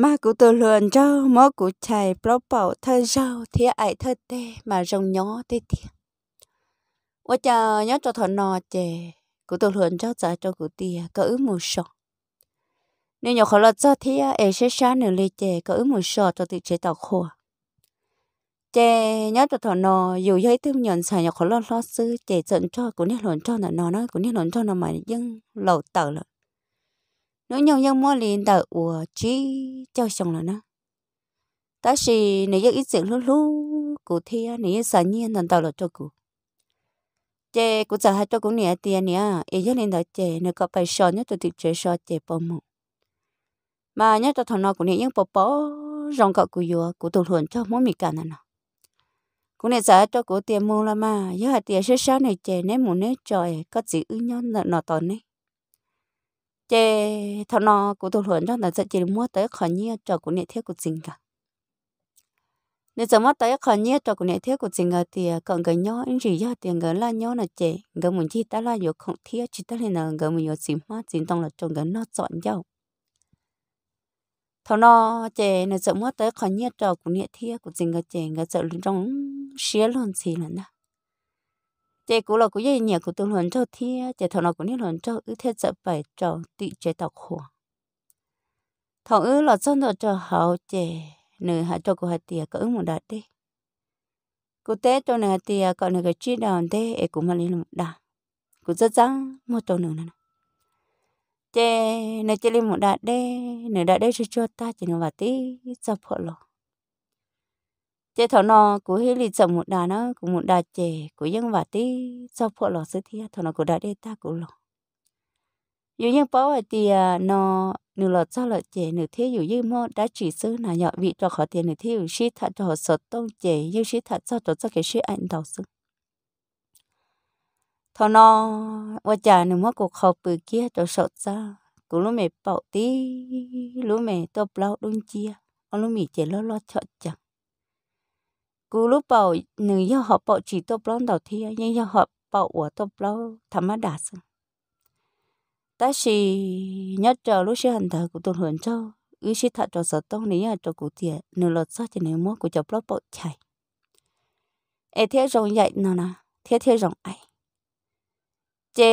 mà cụ tự luận cho mơ cụ chạy bảo bảo thơ rau thì ai thơ tê mà rong nhó tê thiệt ủa chờ nhớ cho thọ nò chè cụ tự luận cho giải cho cụ tìa có ứ mù sọ nên nhỏ khó lọt cho thì ai sẽ sáng nửa lê chè có ứ mù sọ cho tự chế tạo khổ chè nhớ cho thọ nò, dù giấy tư nhận xài nhỏ khó lọt lọt sư chè giận cho cụ nên luận cho nò nó cụ nên luận cho nọ mà dân lầu tờ lợn nếu nhau nhau mua lên tờ của chi cho xong là nó ta chỉ nếu như ít chuyện lú lú, cụ thi nếu như sợ nhiên thằng tàu là cho cụ chè cụ sợ hai cho cụ nè tiền nè ý cho nên đó chè nếu có phải sợ nhất tôi tự chế sợ chè bỏ mù mà nhất cho thằng nó cụ nè những bố, bỏ rong cọ cụ vừa cụ tụt hồn cho mỗi mì cả nè cụ nè sợ cho cụ tiền mua là mà giờ hai tiền sẽ sáng này chè nếu muốn nếu trời có gì ư nhau nợ nọ tòn này chế thằng nó cũng tôi luôn trong là sẽ chỉ mua tới khởi nhia cho của nghệ thiết của chính cả nếu giờ mua tới khỏi nhia cho của nghệ thiết của chính cả thì còn à, cái nhó anh gì do tiền người là nhó là chế người muốn chi ta là vô không thiết chỉ ta lên là cái muốn vô xỉm hoa xỉm tông là trong cái nó chọn nhau thằng nó chế nếu giờ mua tới khỏi nhia cho của nghệ thiết của chính cả chế người giờ trong xía luôn xí là nào chế cũ là cũng dây nhẹ của tôi lớn cho thi chế thọ nó cũng như lớn cho ư thế sợ bảy trò tự chế tạo khổ thọ ư là chân rồi cho hậu chế nữ hạ cho của hạt tiề có ứng một đạt đi cụ tế cho nữ hạt tiề có nữ cái chi đòn thế ấy cũng mà lên một đạt cụ rất răng một tổ nữ này chế nữ chế lên một đạt đi nữ đạt đi cho ta chỉ nữ vào tí sắp hộ lọ chế thọ nó của hê lì chậm một đà nó của một đà chè của dân vả tí sau phụ lọ sứ thia thọ nó của đà đê ta của lọ dù dân bảo vậy thì à, nó nửa lọ cho lọ chè nửa thế dù dân mò đã chỉ sứ nà nhỏ vị cho khó tiền nửa thế dù sĩ thật cho họ sợ tông chè dù sĩ thật cho cho cho cái sĩ ảnh đầu sứ thọ nó và chả nửa mò của khó bự kia cho sợ ra của lúc mẹ bảo tí lúc mẹ to bao đông chia ông lúc mẹ chè lo lo chọn chẳng cú lúc bảo nữ yêu họ bảo chỉ tôi bảo đầu thi nhưng yêu họ bảo của tôi bảo thầm đã xong ta chỉ nhớ chờ lúc xưa hành thờ của tôi hưởng cho ư xí thật cho sợ tông này cho cụ tiệt nửa lọt sát cho nếu muốn của chọc lót bảo chạy ai thế rồng dậy nào nè thế thế rồng ai chê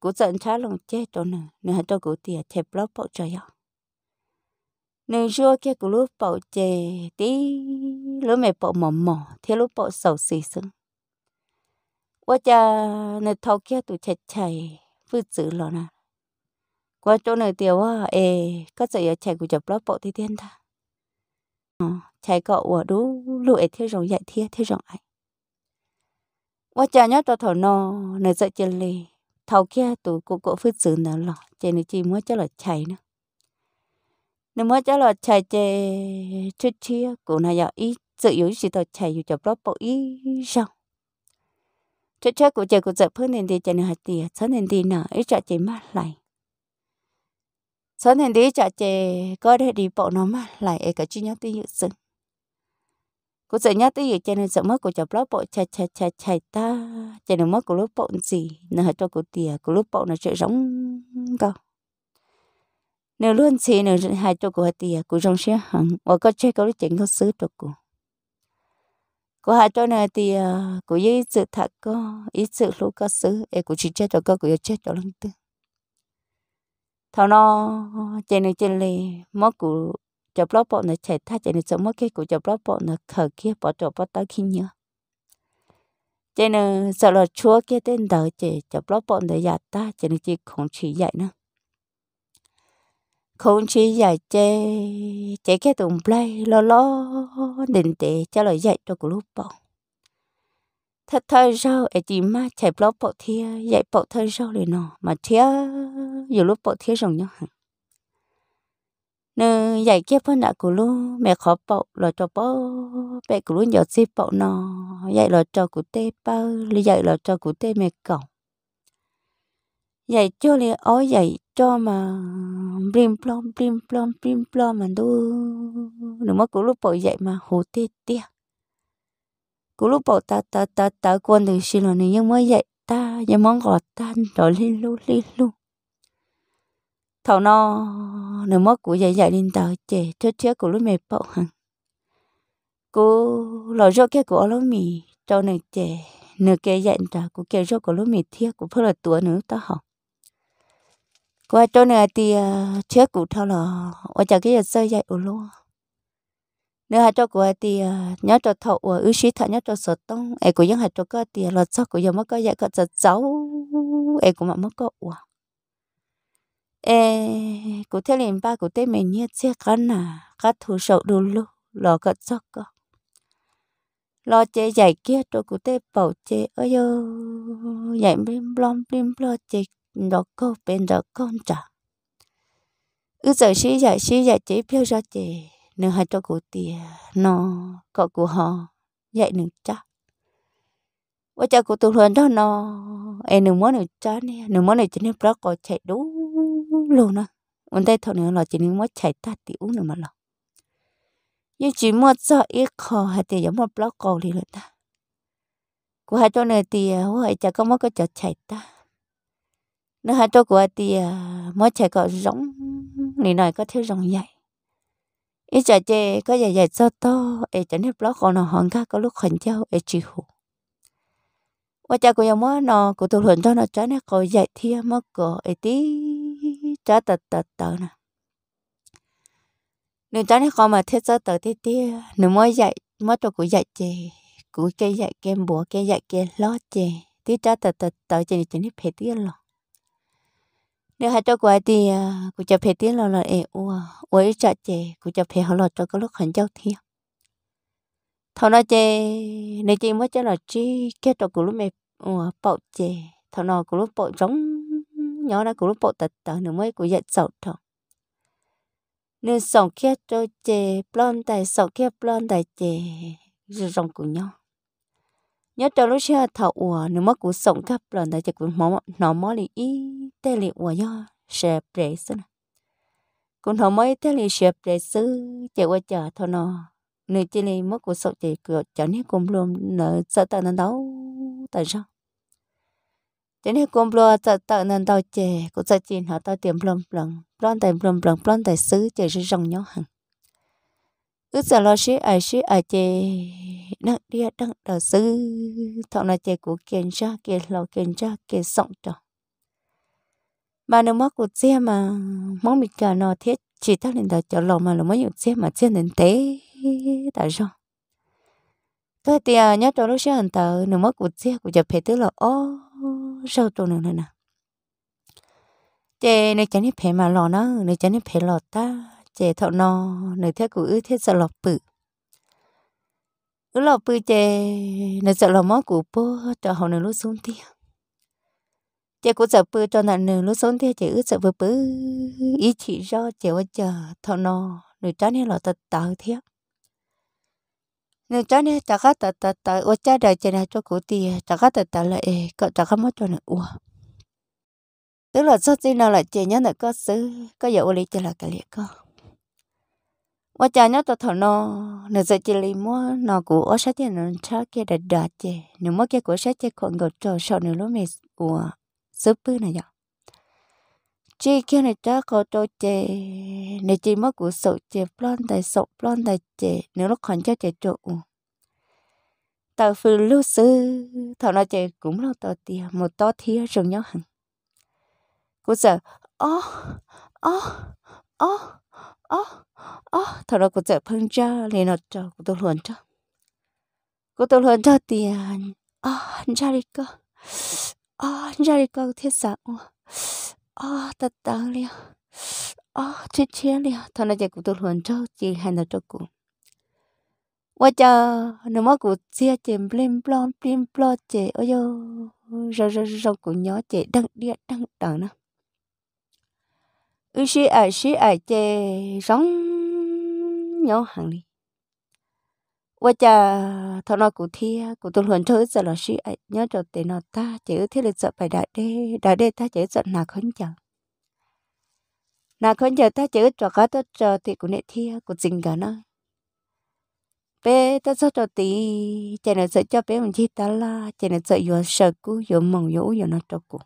cụ trận trái lòng chê cho nè nửa cho cụ tiệt chẹp lót bảo chạy nhau nên rua kia cũng lúc bộ chè tí lúc mẹ bộ mỏ mỏ thì lúc bộ sầu xì sưng quá cha nên thâu kia tụ chạy chạy phư chữ lo nè quá chỗ này tiêu á ê có dạy ở chạy của chập lớp bộ thì thiên ta ờ, chạy cậu ở đú lụi thế rồng dạy thế thế rồng ấy quá cha nhớ cho thầu nò, nên dạy chân lì thâu kia tụ cụ cụ phư chữ nào lọ chạy nên chỉ muốn cho là chạy nữa nếu mà cho là chạy chạy chơi chia cũng là giờ ít dự yếu gì tao chạy dù cho lót bộ ý sao chơi chơi của chạy của chạy phương nên đi chạy nữa tiền sớm nên đi nở ít chạy chạy mát lại sớm nên đi chạy chạy có để đi bộ nó mát lại cả chi nhau tí dự sự của chạy nhau tí dự chạy nên sợ mất của cho lót bộ chạy chạy chạy chạy ta chạy nữa mất của lót bộ gì nở cho cổ tiền của lót bộ nó chạy giống cao nếu luôn chỉ nếu hai chỗ của thì à, cũng trong xe hàng và có chơi có lúc chỉnh có xứ chỗ của của hai chỗ này thì à, cũng ý sự thật có ý sự lúc có xứ để cũng chỉ chơi cho cơ cũng chết cho lần tư thọ nó chơi này chơi này mất của cho blog bọn nó chạy thắt chơi này sống mất cái của cho blog bọn nó khờ kia bỏ chỗ bỏ tao khi nhớ chơi này sợ là chúa kia tên đời chơi cho blog bọn nó giặt ta chơi này chỉ không chỉ vậy nữa không chỉ dạy chế chế cái tụng play lo lo định để cho lời dạy cho của lúc bỏ thật thời sau ấy chỉ mà chạy lo bỏ thia dạy bỏ thời sau liền nó mà thia giờ lúc bỏ thia rồi nhau hẳn nè dạy cái phân đã của lúc mẹ khó bỏ lo cho bỏ mẹ của lúc giờ xí bỏ nó dạy lo cho của tê bao lý dạy lo cho của tê mẹ cổng dạy cho lẽ ó dạy cho mà bim plom bim plom bim plom mà đu nếu mà cú lúc bộ dạy mà hồ tê tê cú lúc bộ ta ta ta ta quan thì xin lỗi nhưng mà dạy ta nhưng món gọi ta rồi li lu li lu thầu nó nếu mà cú dạy dạy lên tàu chè cho chế cú lúc mệt bộ hằng cú lò cho cái của lúc mì cho nên chè nửa cái dạy ta cú kêu cho cú lúc mì thiết cú phải là tuổi nữa ta học qua chỗ này thì ờ, chế cụ thao là ở chỗ cái sơ dạy ở luôn nếu hai chỗ của thì ờ, nhớ cho thọ ở ờ, ưu sĩ thọ nhớ cho sợ tông ai của những hạt cho cơ thì lọt sau của giờ mất cơ dạy cơ sợ cháu ai của mà mất cơ ủa ê cụ thế liền ba cụ thế mình nhớ chế khăn à các thủ sầu đồ lu lọ cơ sợ cơ lo chế dạy kia cho cụ thế bảo chế ơi yo dạy blim blom blim lo chế nó cô bên đó con trả cứ giờ xí giờ xí giờ chế phiêu ra chế, nửa hai cho cụ tiền nó có cụ họ dạy nửa cha và cha cụ tu huyền đó nó em nửa muốn nửa cha nè nửa muốn nửa chỉ nương đó có chạy đủ luôn á hôm nay thôi nữa là chỉ nên muốn chạy ta tiểu nữa mà lo nhưng chỉ mua cho ít khó hay thì giống một blog cầu thì luôn ta cụ hai cho nửa tiền hay cha có mất có cho chạy ta nó hai tôi của thì à, mỗi trẻ có rỗng này này có thiếu rồng dạy ít chả trẻ có dạy dạy cho to ấy chẳng hết lót còn nó hòn cá có lúc khẩn trao ấy chịu. hủ và cha của em mới nó của tôi hưởng cho nó trái nó có dạy thia mất cổ ấy tí trái tật tật tật nè nếu trái nó còn mà thiết cho tật tí tí nếu mới dạy mất tôi cũng dạy trẻ, cũng cái dạy kem bùa cái dạy kem lót trẻ, tí trái tật tật tật chê này chẳng hết hết tiếc lọ nếu hai cho quái thì cụ cho phê tiếng là là ế u, ua ít chợ chè cụ cho phê họ lo cho cái lúc hẳn cháu thiệp. thằng nó chè nếu chị mới cho là chi kết cho cụ lúc mẹ ua bậu chè thằng nó cụ lúc bậu giống nhỏ đó cụ lúc bậu tật tật nữa mới cụ dạy sầu thằng nên sòng kia cho chè plon tại sòng kia plon tại chè rồi giống cùng nhau nhớ cho lúc xưa thọ ủa nếu mất cũng sống gấp lần tại chắc cũng mỏ nó mỏ lì ý tê lì ủa do sẽ bể xứ nè cũng thọ mới tê lì sẽ bể xứ chạy qua chợ thọ nó nếu chỉ lì mất cuộc sống chạy cửa chợ này cũng luôn nợ sợ tao nó đâu tại sao thế này cũng lo sợ tao nó đâu chè cũng sợ chỉ nó tao tiệm plom plom plom tại plom plom plom tại xứ chạy sẽ rong nhau hàng cứ sợ lo xí ai xí ai chè đăng đi đặng đầu sư thọ là chè của kiền cha kiền lò kiền cha kiền sọng trò mà nếu mắc của xe mà mong bị cả nó thiết chỉ ta lên ta cho lò mà là mới dùng xe mà xe nên thế tại sao tôi thì à, nhớ cho lúc xe hành tờ nếu mắc của xe của giờ phải tức là ô sao tôi nữa nè chè này chả nên phải mà lò nó này chả nên phải lò ta chế thọ no nơi thế của ư thế sợ lọc bự ư lọc bự chế nơi sợ lọc mó của bố cho họ nơi lúc xuống tia chế cũng sợ bự cho nạn nơi lúc xuống tia chế ư sợ bự bự ý chỉ do chế qua chờ thọ no nơi trái này là tật tạo thiết nên trái này chả khác tật tật tật ô cha đời chế này cho cổ tia chả khác tật tật lại có chả khác mất cho nữa uổng tức là sao chỉ nào là chị nhớ là có xứ có dấu lý cho là cái liệt con 我家那都头呢，那在这里么？那古我啥点能吃给的大姐，你么给古啥姐看个照少你路没我，是不那样？chỉ khi này ta có đồ chè này chỉ mất của sổ chè blond đại sổ blond đại chè nếu lúc còn cho chè trụ tàu phu lưu sư thằng nó chè cũng lâu tàu tìa một to thía rừng nhau hẳn cô sợ ó ó ó 어, 어, 더러 고자 펑자 레너자 고돌헌자 고돌헌자 띠안 아 한자리까 아 한자리까 태사 어아 따따리야 아 chết thôi nó chạy cũng tôi luôn cho chị hai nó cho cụ qua chờ nó mất cụ xe chị blim blom blim blom chị ôi yo rồi rồi rồi cụ nhỏ chị đang điện đang đằng nữa ư sĩ ở sĩ ở chê rong nhau hàng đi và cha thọ nó cụ thi cụ tôi luận thử giờ là sĩ ở à, nhớ cho tiền nó ta chỉ thế là sợ phải đại đê đại đê ta chỉ sợ nào không chờ, nào không chờ ta chỉ cho cá ta cho thì cụ nệ thi cụ dình cả nó bé ta sợ cho tí chạy nó sợ cho bé mình chi ta la chạy nó sợ vừa sợ cú vừa mong vừa nó cho cụ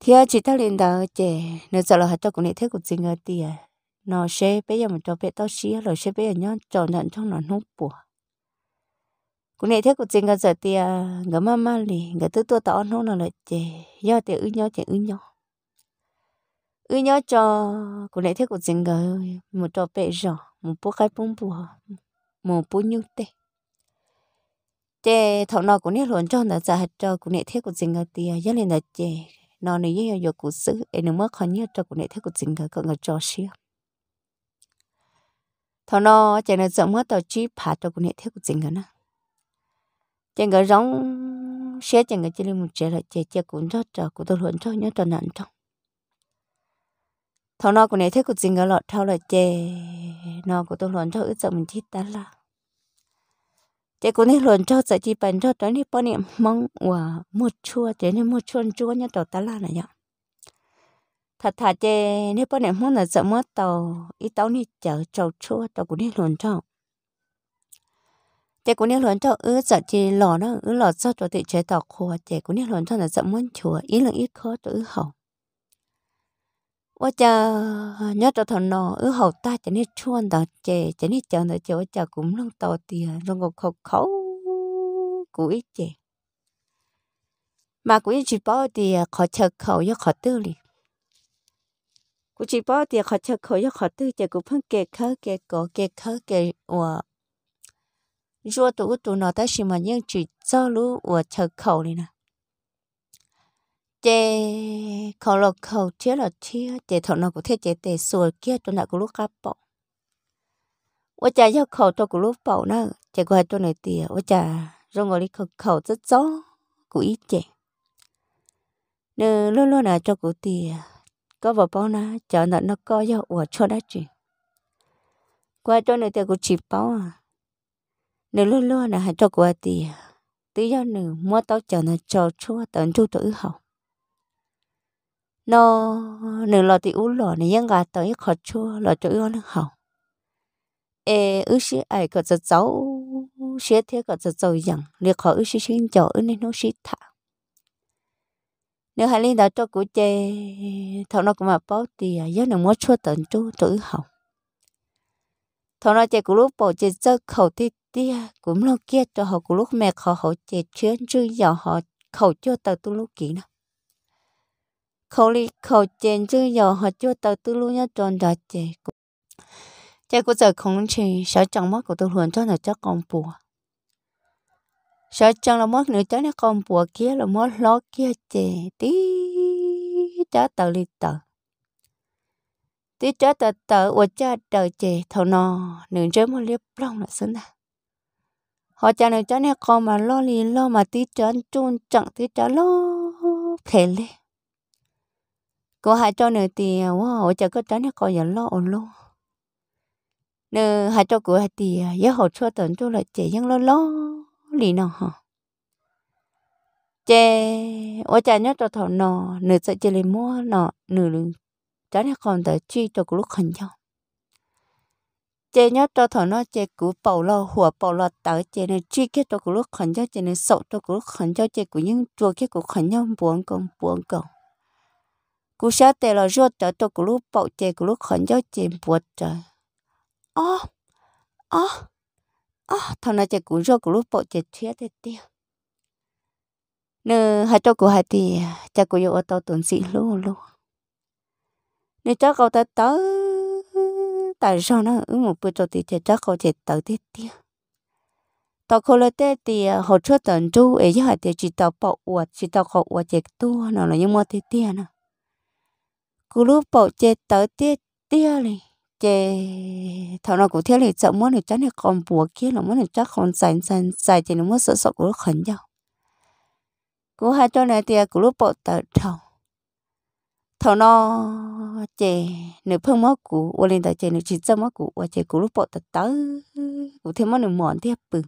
thế chỉ ta lên đó chè nó giờ là hạt cho cũng này thế cũng chính ở tiền nó sẽ bây giờ mình cho bé tao xí rồi sẽ bây giờ nhón cho nặng trong nó nút bùa cũng này thế cũng chính ở giờ tiền ngỡ mà mà lì ngỡ thứ tôi tao nó là chè do tiền ư nhau chè ư nhau ư nhau cho cũng này thế cũng chính ở một cho bé rồi một bố khai bông bùa một bố nhung tê chè thọ nó cũng này luôn cho nó giờ hạt cho cũng này thế cũng chính ở tiền gia lên là chè nó này yêu yêu cụ sự em nó mất khỏi nhớ cho cụ này thấy cụ chính cái con người cho xia thằng nó chẳng là giống hết tàu chip phá cho cụ này thấy cụ chính cái nè chẳng người giống xé chẳng người chỉ là một chế là chế chế cũng rất cho cụ tôi luôn cho nhớ cho nặng trong thằng nó cụ này thấy cụ chính cái lọt thao là chế nó cụ tôi luôn cho ít giờ mình chết ta là chị cũng nên luận cho giờ chị bận cho tới đi bao niệm mong và một chua chị nên một chuôn chua nhá đầu ta này nhở thật thà chị nên bao niệm mong là sợ mất tàu ít tàu đi chở chầu chua tàu cũng nên luận cho chị cũng nên luận cho ứ sợ chị lò nó ứ lò sao cho chị tàu khô chị cũng nên luận cho là sợ muốn chua ý là ít khó tự hỏng 我家 nhớ cho thằng nó ở hậu ta chỉ nên chuan đó chè chỉ nên chờ đó chè ở chợ cũng lăng tàu tiền lăng ngọc khẩu khẩu cuối chè mà cũng chỉ bao thì khó chờ khẩu khó tư liền chỉ bao thì khó chờ khẩu khó tư chè cũng phân kề khơ kề cổ kề khơ kề của rùa tụ tụ nó ta chỉ mà những chỉ cho lũ của chờ khẩu liền nè chế khó là khó chế là chế chế thọ nó có thể chế tệ sùa kia cho nó có lúc cáp bỏ ủa chả yêu khó cho có lúc bỏ nó chế gọi cho này tiền ủa chả rồi ngồi đi khó khó rất rõ của ý chế nè luôn luôn là cho cụ tiền có vợ bao na chờ nó nó có yêu ủa cho đã chuyện qua cho này tiền của chỉ bao à nè luôn luôn là cho của tiền à. tí do nè mua tao chờ nó cho chúa tận chú tử học nó nửa là thì uống lọ này ยัง gà tới khó chua là cho yêu nó hậu, ê ư xí ai có giật dấu xế thế có giật dấu rằng liệu khó ư xí xin cho ư nên nó xí thả nếu hai linh đã cho cụ chê thằng nó cũng mà bảo thì à, giờ nó muốn chua tận chú tự hậu, thằng nó chê cụ lúc bỏ chê giấc khẩu thì tia à, cũng lo kia cho họ cụ lúc mẹ họ họ chê chuyến chứ giờ họ khẩu chua tận tu lúc kỹ nào khẩu li khẩu chén chứ giờ họ chưa tới tư luôn nhá tròn đã chè chè của giờ không chỉ sợ chẳng mất của tôi luôn cho là cho con bùa sợ chẳng là mất nữa cho nó con bùa kia là mất lo kia chè tí trả tờ li tờ tí trả tờ tờ của cha tờ chè thầu nọ nửa chơi một liếp long là xứng nào họ cha này cho nên con mà lo lì lo mà tí chán chun chẳng tí chán lo phê lên cô hai cho nữa thì wow ở chợ có trái nó có giờ lo ổn luôn nè hai à, cho của hai thì giá hột cho tận cho là trẻ dân lo lo lì nào hả chè ở chợ nhớ cho thọ nọ nửa sợ chè lên mua nọ nửa lưng trái nó còn tới chi cho lúc khẩn nhau chè nhớ cho thọ nó chè cú bầu lo hùa bầu lo tới chè này chi cái cho lúc khẩn nhau chè này sợ cho lúc khẩn nhau chè của những chùa cái của khẩn nhau buồn công buồn công cú sao tè là rốt tớ tôi cú lúc bậu tè cú lúc khẩn cho chìm buộc trời ó ó ó thằng này chạy cú rốt cú lúc bậu tè chia tè tiêu nè hai tôi cú hai tì cha cú yêu tao tuần sĩ luôn luôn nè cháu cậu ta tớ tại sao nó ứng một bữa cho tì chạy cháu cậu chạy tớ tè tiêu tao khô lê tê thì họ chốt tận chú ấy chứ họ thì chỉ tao bỏ uột chỉ tao khổ uột chạy tu nó là những mua tê tiêu nào cú lúc bộ chê tới tiết tia này chê thằng nào cũng thiếu này chậm muốn này chắc này còn bùa kia là muốn này chắc còn sành sành sành thì nó muốn sợ sợ của nó khẩn nhau cú hai cho này tia cú lúc bộ tới thằng thằng nó chê nửa phương mất cú ô lên tới chê nửa chín trăm mất cú ô chê cú lúc bộ tới tới cú thêm mất nửa mòn tiếp bự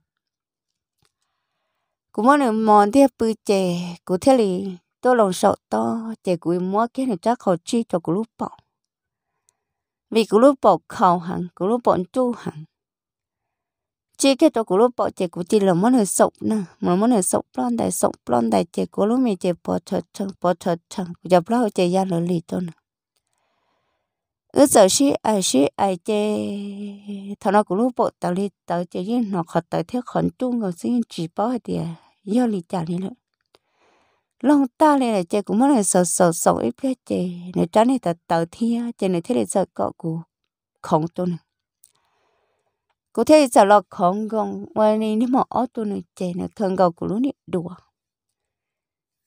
cú mất nửa mòn tiếp bự chê cú thiếu này tôi lòng sợ to chỉ cúi mua cái này chắc họ chi cho cú lúc bỏ vì cú lúc bỏ khẩu hàng cú lúc bỏ chu hàng chỉ cái cho cú lúc bỏ chỉ cú chỉ là muốn này sọc nè mà muốn này sọc plon đại sọc plon đại chỉ cú lúc mình chỉ bỏ thật chẳng bỏ thật chẳng giờ plon chỉ ra lời lì tôi nè ứ giờ xí ai xí ai chơi thằng nào cũng lúc bộ tao đi tao chơi với nó khát tao theo khẩn chung rồi xin chỉ bảo thì à, giờ lì trả đi nữa lòng ta này là chơi cũng mất là sợ sợ sợ ít biết chơi này trái này thật tờ thiên chơi này thế này sợ cọ cụ không tôi nè cụ thế sợ lo khổng gồng ngoài này nếu mà ở tôi này chơi này thường gầu của luôn này đùa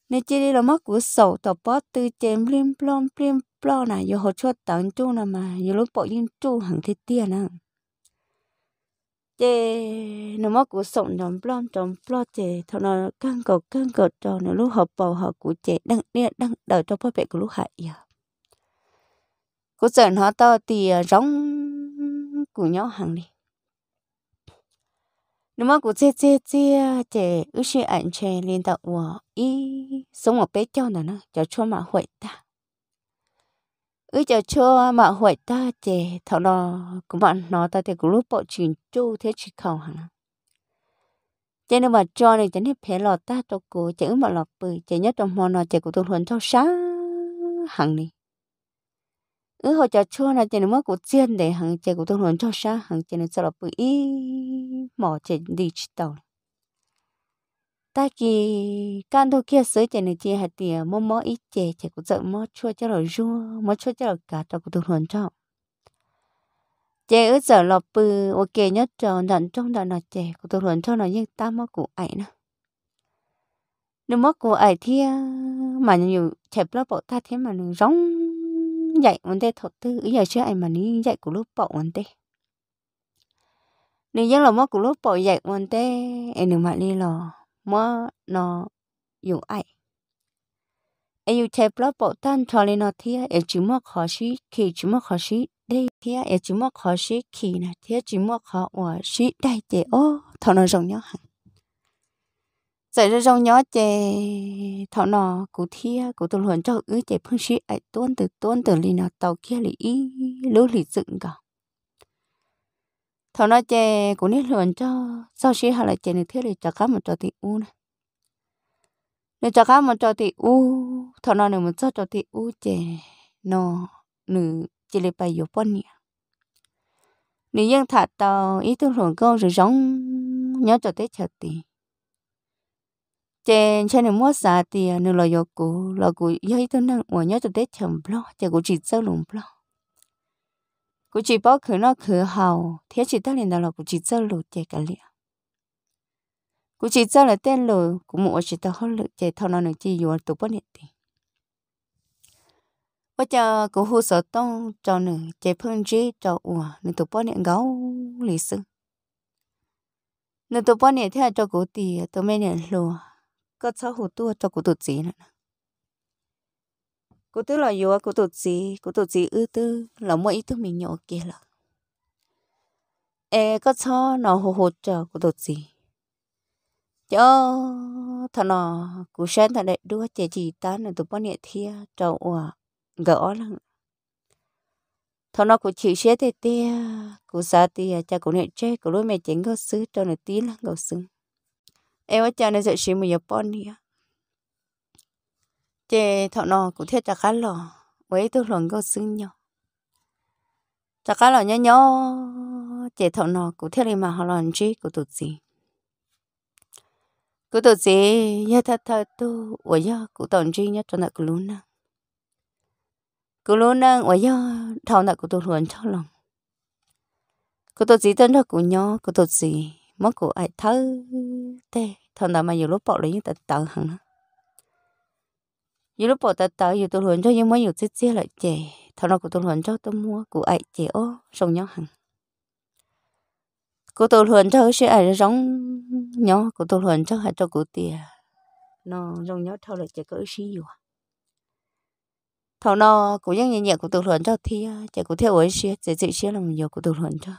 nè chơi là mất của sầu tỏ bó tư chơi plim plom plim plom này, giờ họ cho tặng chú nè mà giờ lúc bỏ yên chú hàng thế tiền nè chế nó mất của sống trong plom trong plo chế thọ nó căng cột căng cột cho nó lúc hợp bầu hợp của chế đang đi đang đợi cho bố mẹ của lúc hại à của sợ nó to thì à, rong của nhau hàng đi nó mất của chế chế chế chế ước chế anh chế liên tục quả ý sống ở bé cho nó nó cho cho mà hội ta ư chờ cho mà hỏi ta thì thảo nó cũng bạn nó ta thì cũng lúc bọn chuyện chu thế chỉ khẩu hẳn cho nên mà cho này chẳng hết phải lọt ta cho cô chẳng mà lọt bự chỉ nhất trong mò nó chỉ của tôi luôn cho sáng hẳn đi ư họ chờ cho là chỉ mất của chiên để hẳn chỉ của tôi luôn cho sáng hẳn chỉ nên sợ lọt bự ý mỏ chỉ đi chỉ tàu ta chỉ can thôi kia sới chạy này chia hạt tiền mò mò ít chè chè cũng sợ mò chua cho rồi ru mò chua cho rồi cả cho cũng thuộc hồn cho chè ở giờ lọ bự ok nhất tròn nhận trong đặn là chè cũng thuộc hồn cho nó nhưng ta mò cụ ấy nè nếu mò cụ ấy thì mà nhiều chè lọ bộ ta thế mà nó rong dạy vấn đề thật tư ý giờ chưa ấy mà nó dạy của lúc bộ vấn đề nếu như là mò của lúc bộ dạy vấn đề em đừng mà đi lò mua nó dùng ai em yêu thế blog bộ tan cho lên nó thế em chỉ mua khó xí khi chỉ mua khó xí đây thế em chỉ mua khó xí khi nè thế chỉ mua khó ở xí đây thì ô thằng nó giống nhau hẳn rồi ra giống nhau chè thằng nó cụ thế cụ tu luyện cho ư chè phương xí ai tuân từ tuân từ li nó tàu kia li lì lúa li dựng cả thằng nó chơi cũng nên luyện cho sau khi họ lại chơi này thiếu thì chắc cá một trò thì u này nếu chắc cá một trò thì u thằng nó nếu một trò trò thì u chơi nó nửa chỉ để bài yếu bận nhỉ nếu dân thả tàu ý tưởng luyện câu rồi giống nhớ cho tới chợ tì trên trên này mua xả tiền nửa là yếu cũ là cũ ý tưởng năng mà nhớ cho tới chậm lo chơi cũng chỉ sâu lùng lo cụ chỉ bảo khử nó khử hầu thế chỉ tất liền đó là chỉ cho lụt chạy cả liền cụ chỉ cho là tên lừa cụ mua chỉ tao hơn lụt chạy thao nó nữa chỉ vừa tụ bớt nhiệt tình bây giờ cụ hú sợ tông cho nữ chạy phương chỉ cho ủa nữ tụ bớt nhiệt gấu lý sự nữ tụ bớt nhiệt theo cho cụ tiền tụ mấy nhiệt lừa có cháu hú tua cho cụ tụ gì nữa cô tư là yếu cô tổ gì cô tổ gì ư tư là mỗi ít mình nhỏ kia là ê có cho nó hồ hồ chờ cô tổ gì cho thằng nó cú sen thằng đệ đua trẻ chỉ ta nên tụi bọn nhẹ thia trâu ủa gỡ lắm thằng nó cú chịu xe tê tê cú xa tê cha cú nhẹ chết cú lối mẹ chén gấu xứ cho nó tí là gấu sứ em ở cha này sẽ xin một giờ bọn nhỉ chế thọ nò cũng thiết chả khá lò với tôi luận có xứng nhau chả khá lò nhớ nhớ chế thọ nò cũng thiết đi mà họ làm chi của tụt gì của tụt gì nhớ thật thật tôi ở do của tổn chi nhất cho nợ của lún năng của lún năng ở do thọ nợ của tụt luận cho lòng của tụt gì tên đó của nhớ của tụt gì mất của ai thơ tê thằng nào mà nhiều lúc bỏ lấy những tật tật hằng như lúc bỏ tớ tớ dù tôi luận cho nhưng mới nhiều chết chết lại chè thằng nào của tôi luận cho tôi mua của ai chè ô xong nhau hằng của tôi luận cho sẽ ai giống nhau của tôi luận cho hay cho của tiền nó giống nhau thâu lại chè có xí gì thằng nào của những nhẹ của tôi luận cho thì chè của theo ấy xí chè chịu xí làm nhiều của tôi luận cho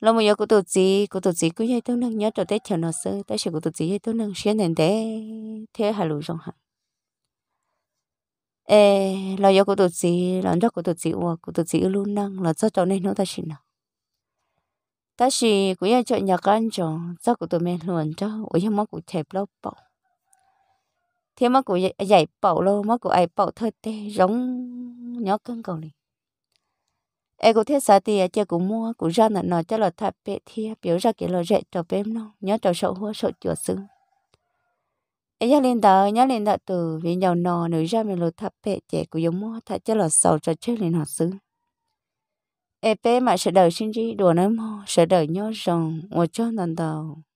lâu mà giờ của tụi chị của tụi chị cứ dây tôi năng nhớ cho tết chờ nó sơ tới sự của tụi chị dây tôi năng xuyên nền thế thế hà lù rong hả ê lâu giờ của tụi chị lần đó của tụi chị ủa của tụi chị luôn năng là cho cháu nên nó ta xin nào ta chỉ cũng như chọn nhà con cho chắc của tụi mình luôn cho ủa nhưng mà cũng thẹp lâu bảo thế mà cũng dạy bảo lâu mà cũng ai bảo thôi tê giống nhớ con cầu này ai cũng thế sao thì à, chơi cũng mua cũng ra là nó cho là thạp bẹ thia biểu ra kiểu là rẻ cho bếm nó nhớ cho sổ hoa sổ chuột xương ai nhớ lên đó nhớ lên đó từ vì nhiều nò nữ ra mình là thạp bẹ trẻ cũng giống mua thạp cho là sầu cho chơi lên họ xương ai bé mà sẽ đợi sinh gì đùa nói mò sẽ đợi nhớ rồng ngồi cho lần đầu